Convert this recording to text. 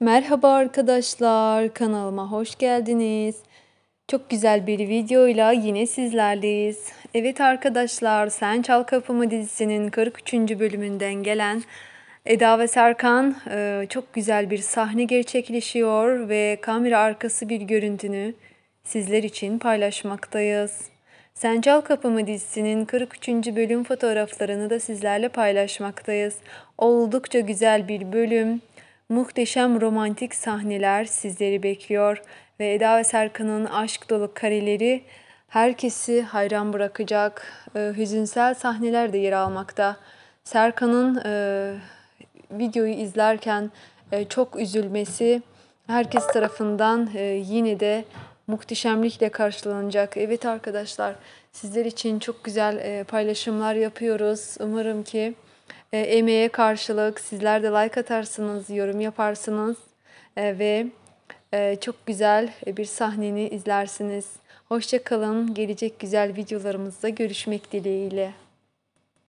Merhaba arkadaşlar, kanalıma hoş geldiniz. Çok güzel bir videoyla yine sizlerleyiz. Evet arkadaşlar, Sen Çal Kapımı dizisinin 43. bölümünden gelen Eda ve Serkan e, çok güzel bir sahne gerçekleşiyor ve kamera arkası bir görüntünü sizler için paylaşmaktayız. Sencal Kapımı dizisinin 43. bölüm fotoğraflarını da sizlerle paylaşmaktayız. Oldukça güzel bir bölüm. Muhteşem romantik sahneler sizleri bekliyor ve Eda ve Serkan'ın aşk dolu kareleri herkesi hayran bırakacak e, hüzünsel sahneler de yer almakta. Serkan'ın e, videoyu izlerken e, çok üzülmesi herkes tarafından e, yine de muhteşemlikle karşılanacak. Evet arkadaşlar sizler için çok güzel e, paylaşımlar yapıyoruz. Umarım ki e, emeğe karşılık sizler de like atarsınız, yorum yaparsınız e, ve e, çok güzel e, bir sahneni izlersiniz. Hoşçakalın. Gelecek güzel videolarımızda görüşmek dileğiyle.